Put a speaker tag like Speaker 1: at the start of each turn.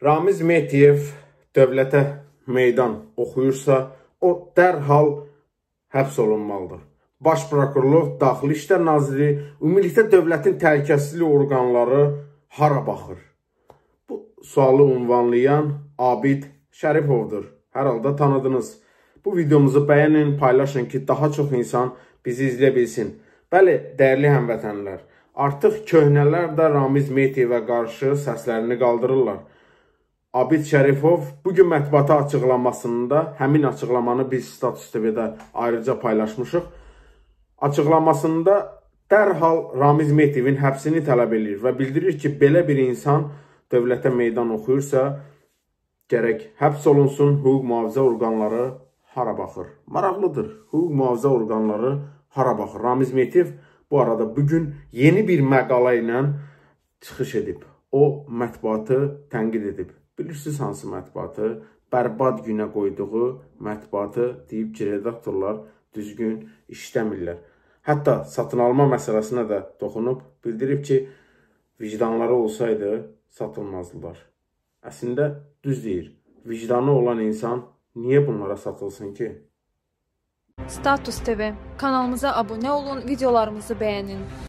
Speaker 1: Ramiz Mehdiyev dövlətə meydan oxuyursa, o dərhal həbs olunmalıdır. Baş prokurorluq, Daxili İşlər Naziri, ümumilikdə dövlətin təhlükəsizlik orqanları hara baxır? Bu sualı unvanlayan Abid Şəripovdur. Hər halda tanıdınız. Bu videomuzu bəyənin, paylaşın ki, daha çox insan bizi izləyə bilsin. Bəli, dəyərli həmvətənlər, artıq köhnələr də Ramiz Mehdiyevə qarşı səslərini qaldırırlar. Abid Şərifov bugün mətbuata açıqlamasında həmin açıqlamanı biz Status TV-də ayrıca paylaşmışıq. Açıqlamasında dərhal Ramiz Metiyevin həbsini tələb edir və bildirir ki, belə bir insan dövlətə meydan oxuyursa, gərək həbs olunsun, hüquq mühafizə orqanları hara baxır. Maraqlıdır, hüquq mühafizə orqanları hara baxır. Ramiz Metiyev bu arada bugün yeni bir məqala ilə çıxış edib. O mətbuatı tənqid edib. Bilirsiniz hansı mətbuatı? Bərbad günə qoyduğu mətbuatı deyib ki, redaktorlar düzgün işləmirlər. Hətta satın alma məsələsinə də toxunub bildirib ki, vicdanları olsaydı satılmazdılar. Əslində düz deyir. Vicdanı olan insan niyə bunlara satılsın ki? Status TV kanalımıza abunə olun, videolarımızı bəyənin.